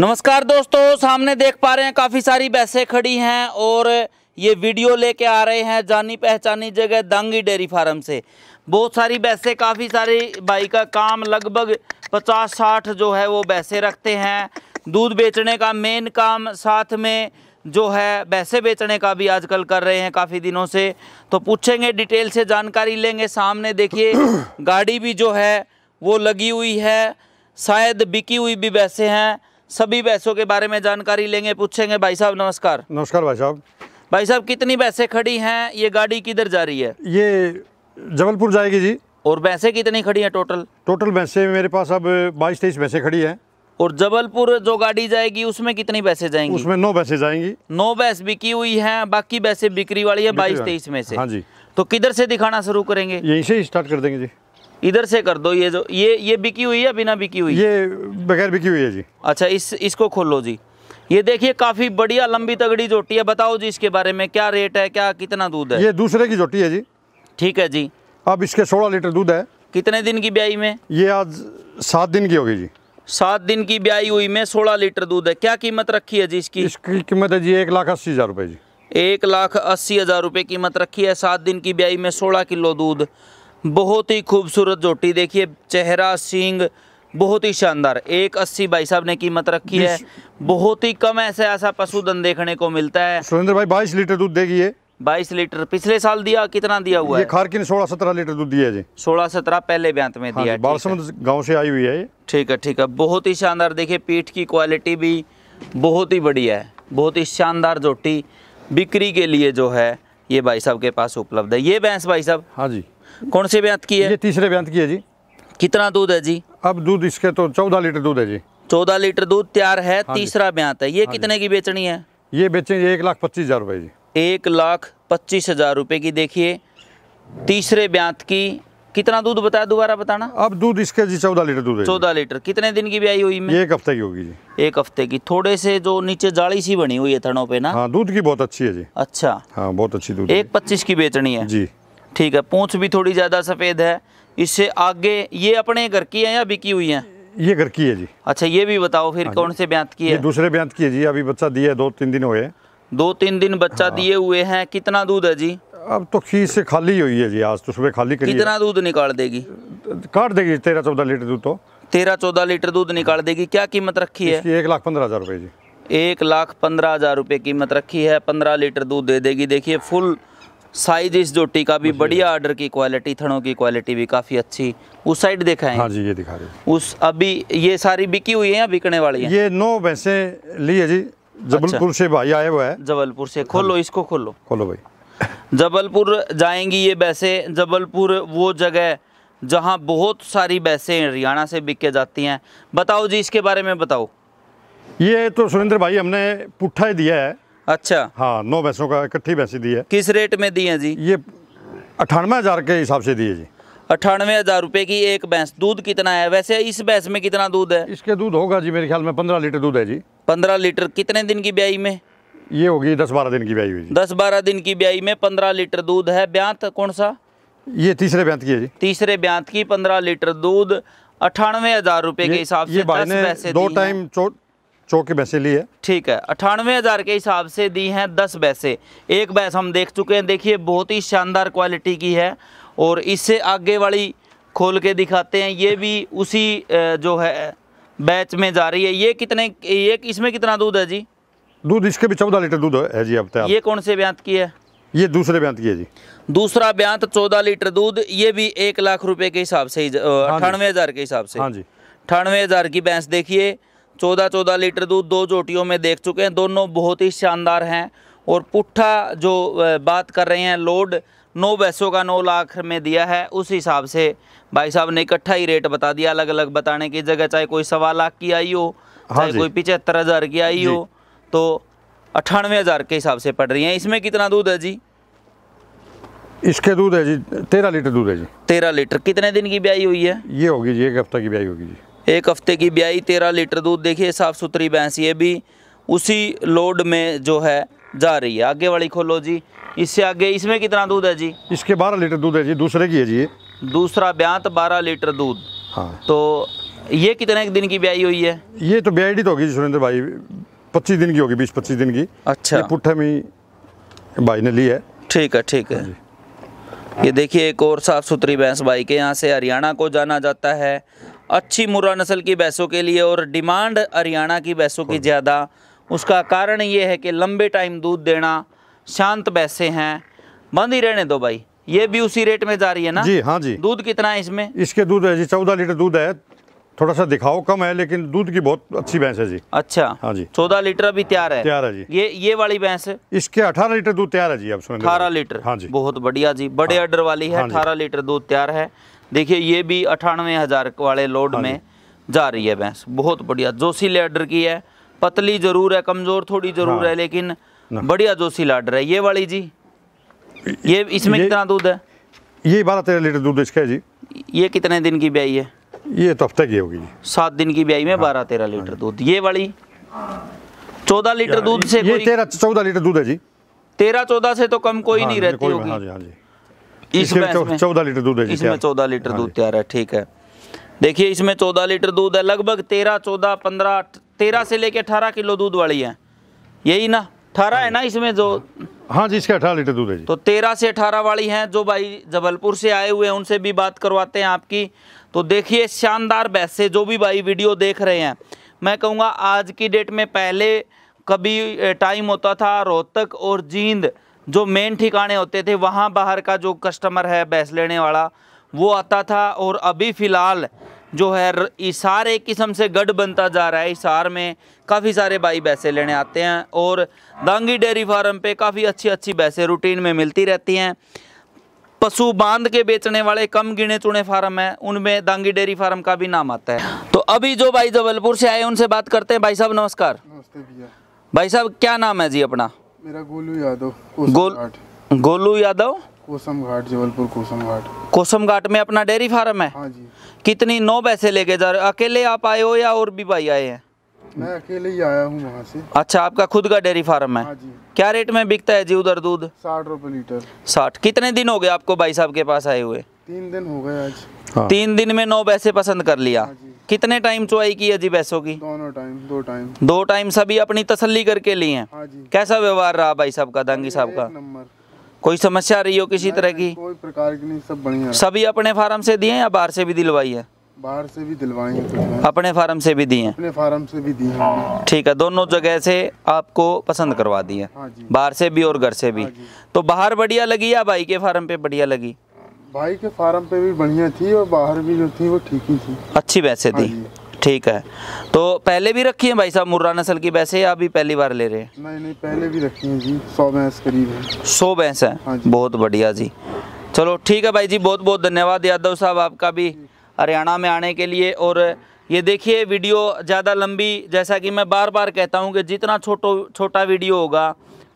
नमस्कार दोस्तों सामने देख पा रहे हैं काफ़ी सारी बैसे खड़ी हैं और ये वीडियो लेके आ रहे हैं जानी पहचानी जगह दांगी डेयरी फार्म से बहुत सारी बैसे काफ़ी सारी भाई का काम लगभग 50-60 जो है वो बैसे रखते हैं दूध बेचने का मेन काम साथ में जो है बैसे बेचने का भी आजकल कर रहे हैं काफ़ी दिनों से तो पूछेंगे डिटेल से जानकारी लेंगे सामने देखिए गाड़ी भी जो है वो लगी हुई है शायद बिकी हुई भी बैसे हैं सभी पैसों के बारे में जानकारी लेंगे पूछेंगे भाई साहब नमस्कार नमस्कार भाई साहब भाई साहब कितनी पैसे खड़ी हैं ये गाड़ी किधर जा रही है ये जबलपुर जाएगी जी और पैसे कितनी खड़ी हैं टोटल टोटल पैसे मेरे पास अब बाईस तेईस पैसे खड़ी हैं और जबलपुर जो गाड़ी जाएगी उसमें कितनी पैसे जाएंगे उसमें नौ पैसे जाएंगी नौ बैस बिकी हुई है बाकी पैसे बिक्री वाली है बाईस तेईस में से हाँ जी तो किधर से दिखाना शुरू करेंगे यहीं से स्टार्ट कर देंगे जी इधर से कर दो ये जो ये ये बिकी हुई है बिना बिकी हुई ये बगैर बिकी हुई है जी अच्छा इस इसको खोलो जी ये देखिए काफी बढ़िया लंबी तगड़ी जोटी है बताओ जी इसके बारे में क्या रेट है क्या कितना दूध है ये दूसरे की जोटी है जी ठीक है जी अब इसके सोलह लीटर दूध है कितने दिन की ब्याई में ये आज सात दिन की होगी जी सात दिन की ब्याई हुई में सोलह लीटर दूध है क्या कीमत रखी है जी इसकी इसकी कीमत है जी एक लाख अस्सी हजार रुपये जी एक लाख अस्सी हजार रूपए कीमत रखी है सात दिन की ब्याई में सोलह किलो दूध बहुत ही खूबसूरत जोटी देखिए चेहरा सींग बहुत ही शानदार एक अस्सी भाई साहब ने कीमत रखी है बहुत ही कम ऐसे ऐसा पशुधन देखने को मिलता है सुरेंद्र भाई बाईस लीटर दूध देगी बाईस लीटर पिछले साल दिया कितना दिया हुआ ये है खारकी ने सोलह सत्रह लीटर दूध दिया जी सोलह सत्रह पहले ब्यांत में हाँ दिया हाँ, गांव से आई हुई है ये ठीक है ठीक है बहुत ही शानदार देखिए पीठ की क्वालिटी भी बहुत ही बढ़िया है बहुत ही शानदार जोटी बिक्री के लिए जो है ये भाई साहब के पास उपलब्ध है ये भैंस भाई साहब हाँ जी कौन से ब्यांत की है ये तीसरे ब्यांत की है जी कितना दूध है जी अब दूध इसके तो चौदह लीटर दूध है जी चौदह लीटर दूध तैयार है हाँ तीसरा ब्यांत है ये हाँ कितने की बेचनी है ये बेचेंगे एक लाख पच्चीस हजार रुपये जी एक लाख पच्चीस हजार रुपये की देखिए तीसरे ब्यांत की कितना दूध बताया दोबारा बताना अब दूध इसके जी चौदह लीटर दूध चौदह लीटर कितने दिन की ब्याई हुई में एक हफ्ते की होगी जी एक हफ्ते की थोड़े से जो नीचे जाली सी बनी हुई है थनों पे ना हाँ दूध की बहुत अच्छी है जी अच्छा हाँ बहुत अच्छी दूध एक पच्चीस की बेचनी है जी ठीक है पूँछ भी थोड़ी ज़्यादा सफ़ेद है इससे आगे ये अपने घर की है या बिकी हुई है ये घर की है जी अच्छा ये भी बताओ फिर हाँ कौन से ब्यांत की है ये दूसरे ब्यांत की है जी अभी बच्चा दिया है दो तीन दिन हुए दो तीन दिन बच्चा हाँ। दिए हुए हैं कितना दूध है जी अब तो खीस से खाली हुई है जी आज तो सुबह खाली करी कितना दूध निकाल देगी काट देगी तेरह चौदह लीटर दूध तो तेरह चौदह लीटर दूध निकाल देगी क्या कीमत रखी है एक लाख पंद्रह हजार जी एक लाख पंद्रह हजार रुपये कीमत रखी है पंद्रह लीटर दूध दे देगी देखिए फुल साइज इस जोटी का भी बढ़िया ऑर्डर की क्वालिटी थनों की क्वालिटी भी काफी अच्छी उस साइड देखा है हाँ जी ये दिखा रहे उस अभी ये सारी बिकी हुई है या बिकने वाली है ये नौ भैंसे ली है जी अच्छा। जबलपुर अच्छा। से भाई आया हुआ है जबलपुर से खोलो हाँ इसको खोलो खोलो भाई जबलपुर जाएंगी ये भैंसे जबलपुर वो जगह जहाँ बहुत सारी भैंसें हरियाणा से बिके जाती हैं बताओ जी इसके बारे में बताओ ये तो सुरेंद्र भाई हमने पुट्ठा दिया है अच्छा हाँ नौ भैंसों का इकट्ठी भैंसी दी है किस रेट में दी है जी ये अठानवे हजार के हिसाब से दी है जी अठानवे हजार रुपये की एक भैंस दूध कितना है वैसे इस भैंस में कितना दूध है इसके दूध होगा जी मेरे ख्याल में पंद्रह लीटर दूध है जी पंद्रह लीटर कितने दिन की ब्याई में ये होगी दस बारह दिन की ब्याई हुई दस बारह दिन की ब्याई में पंद्रह लीटर दूध है ब्यांत कौन सा ये तीसरे ब्यांत की है जी तीसरे ब्यांत की पंद्रह लीटर दूध अठानवे हजार रुपये के हिसाब से दो टाइम चौकी भैंसे ली है ठीक है अठानवे हज़ार के हिसाब से दी हैं दस भैंसे एक भैंस हम देख चुके हैं देखिए बहुत ही शानदार क्वालिटी की है और इससे आगे वाली खोल के दिखाते हैं ये भी उसी जो है बैच में जा रही है ये कितने ये इसमें कितना दूध है जी दूध इसके भी चौदह लीटर दूध है जी अब तक ये कौन से ब्यांत की है ये दूसरे ब्यांत की है जी दूसरा ब्यांत चौदह लीटर दूध ये भी एक लाख रुपए के हिसाब से हाँ अठानवे हज़ार के हिसाब से हाँ जी अठानवे हज़ार की भैंस देखिए चौदह चौदह लीटर दूध दो चोटियों में देख चुके हैं दोनों बहुत ही शानदार हैं और पुट्ठा जो बात कर रहे हैं लोड नौ बैसों का नौ लाख में दिया है उस हिसाब से भाई साहब ने इकट्ठा ही रेट बता दिया अलग अलग बताने की जगह चाहे कोई सवा लाख की आई हो हाँ चाहे कोई पिचहत्तर हज़ार की आई हो तो अट्ठानवे हज़ार के हिसाब से पड़ रही हैं इसमें कितना दूध है जी इसके दूध है जी तेरह लीटर दूध है जी तेरह लीटर कितने दिन की ब्याई हुई है ये होगी जी एक हफ्ता की ब्याई होगी जी एक हफ्ते की ब्याई तेरह लीटर दूध देखिए साफ़ सुथरी भैंस ये भी उसी लोड में जो है जा रही है आगे वाली खोलो जी इससे आगे इसमें कितना दूध है जी इसके बारह लीटर दूध है जी दूसरे की है जी दूसरा ब्यांत बारह लीटर दूध हाँ तो ये कितने दिन की ब्याई हुई है ये तो ब्याई तो होगी सुरेंद्र भाई पच्चीस दिन की होगी बीस पच्चीस दिन की अच्छा पुट्ठे में भाई ने ली है ठीक है ठीक है हाँ ये देखिए एक और साफ़ सुथरी भैंस भाई के यहाँ से हरियाणा को जाना जाता है अच्छी मुर्रा नस्ल की भैंसों के लिए और डिमांड हरियाणा की भैंसों की ज़्यादा उसका कारण ये है कि लंबे टाइम दूध देना शांत भैंसे हैं बंद ही रहने दो भाई ये भी उसी रेट में जा रही है ना जी हाँ जी दूध कितना है इसमें इसके दूध है जी चौदह लीटर दूध है थोड़ा सा दिखाओ कम है लेकिन दूध की बहुत अच्छी भैंस है जी अच्छा हाँ जी चौदह लीटर अभी तैयार है तैयार है जी ये ये वाली भैंस इसके अठारह लीटर दूध तैयार है जी अब अठारह लीटर हाँ जी बहुत बढ़िया जी बड़े ऑर्डर हाँ। वाली है हाँ अठारह लीटर दूध तैयार है देखिए ये भी अठानवे हज़ार वाले लोड हाँ में जा रही है भैंस बहुत बढ़िया जोशी लेडर की है पतली ज़रूर है कमज़ोर थोड़ी ज़रूर हाँ। है लेकिन बढ़िया जोशी लाडर है ये वाली जी ये इसमें कितना दूध है ये बारह तेरह लीटर दूध इसका है जी ये कितने दिन की ब्याई है ये तो हफ्ते की होगी सात दिन की ब्याई में हाँ। बारह तेरह लीटर दूध ये वाली चौदह लीटर दूध से तेरह चौदह लीटर दूध है जी तेरह चौदह से तो कम कोई हाँ, नहीं रहती होगी हाँ जी हाँ जी इसमें चौदह लीटर दूध है इसमें चौदह लीटर हाँ दूध तैयार है ठीक है देखिए इसमें चौदह लीटर दूध है लगभग तेरह चौदह पंद्रह तेरह से लेके अठारह किलो दूध वाली है यही ना अठारह है ना इसमें जो हाँ जी अठारह लीटर दूध है जी। तो तेरह से अठारह वाली हैं जो भाई जबलपुर से आए हुए हैं उनसे भी बात करवाते हैं आपकी तो देखिए शानदार बैसे जो भी भाई वीडियो देख रहे हैं मैं कहूँगा आज की डेट में पहले कभी टाइम होता था रोहतक और जींद जो मेन ठिकाने होते थे वहाँ बाहर का जो कस्टमर है बैस लेने वाला वो आता था और अभी फ़िलहाल जो है इसार एक किस्म से गढ़ बनता जा रहा है इसार में काफ़ी सारे भाई बैसे लेने आते हैं और दांगी डेयरी फार्म पे काफ़ी अच्छी अच्छी बैसे रूटीन में मिलती रहती हैं पशु बांध के बेचने वाले कम गिने चुने फार्म हैं उनमें दांगी डेयरी फार्म का भी नाम आता है तो अभी जो भाई जबलपुर से आए उनसे बात करते हैं भाई साहब नमस्कार नमस्ते भैया भाई साहब क्या नाम है जी अपना मेरा गोलू यादव गोल गोलू यादव कोसम घाट जबलपुर कोसम घाट कोसम घाट में अपना डेयरी फार्म है हाँ जी कितनी नौ पैसे लेके जा रहे हो अकेले आप आए हो या और भी भाई आए हैं मैं अकेले ही आया हूँ वहाँ से अच्छा आपका खुद का डेयरी फार्म है हाँ जी क्या रेट में बिकता है जी उधर दूध साठ रुपए लीटर साठ कितने दिन हो गए आपको भाई साहब के पास आए हुए तीन दिन हो गए आज हाँ। तीन दिन में नौ पैसे पसंद कर लिया हाँ जी कितने टाइम चुवाई की है जी भैंसों की दोनों टाइम दो टाइम दो टाइम सभी अपनी तसल्ली करके लिए हैं हाँ जी कैसा व्यवहार रहा भाई साहब का दांगी साहब का नंबर कोई समस्या रही हो किसी तरह की कोई प्रकार की नहीं सब बढ़िया सभी अपने फार्म से दिए या बाहर से भी दिलवाई है बाहर से भी दिलवाई है अपने फार्म से भी दिए अपने फार्म से भी दिए ठीक है दोनों जगह से आपको पसंद करवा दिए हाँ बाहर से भी और घर से भी हाँ तो बाहर बढ़िया लगी या भाई के फार्म पे बढ़िया लगी भाई के फार्म पे भी बढ़िया थी और बाहर भी जो थी वो ठीक ही थी अच्छी भैंसे थी हाँ ठीक है तो पहले भी रखी है भाई साहब मुर्रा नस्ल की भैंसे या अभी पहली बार ले रहे हैं नहीं नहीं पहले भी रखी है जी सौ भैंस करीब है सौ भैंस है हाँ बहुत बढ़िया जी चलो ठीक है भाई जी बहुत बहुत धन्यवाद यादव साहब आपका भी हरियाणा में आने के लिए और ये देखिए वीडियो ज़्यादा लंबी जैसा कि मैं बार बार कहता हूँ कि जितना छोटो छोटा वीडियो होगा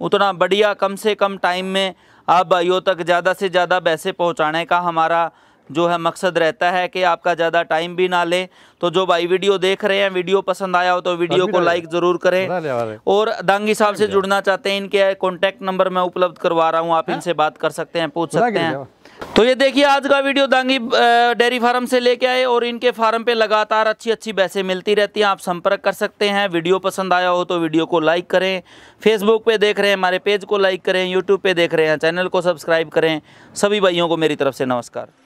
उतना बढ़िया कम से कम टाइम में आप भाइयों तक ज़्यादा से ज़्यादा पैसे पहुँचाने का हमारा जो है मकसद रहता है कि आपका ज़्यादा टाइम भी ना ले तो जो भाई वीडियो देख रहे हैं वीडियो पसंद आया हो तो वीडियो को लाइक ज़रूर करें और दांगी साहब से जुड़ना चाहते हैं इनके कॉन्टैक्ट नंबर मैं उपलब्ध करवा रहा हूँ आप इनसे बात कर सकते हैं पूछ सकते हैं तो ये देखिए आज का वीडियो दांगी डेयरी फार्म से लेके आए और इनके फार्म पे लगातार अच्छी अच्छी बैसे मिलती रहती हैं आप संपर्क कर सकते हैं वीडियो पसंद आया हो तो वीडियो को लाइक करें फेसबुक पे देख रहे हैं हमारे पेज को लाइक करें यूट्यूब पे देख रहे हैं चैनल को सब्सक्राइब करें सभी भाइयों को मेरी तरफ से नमस्कार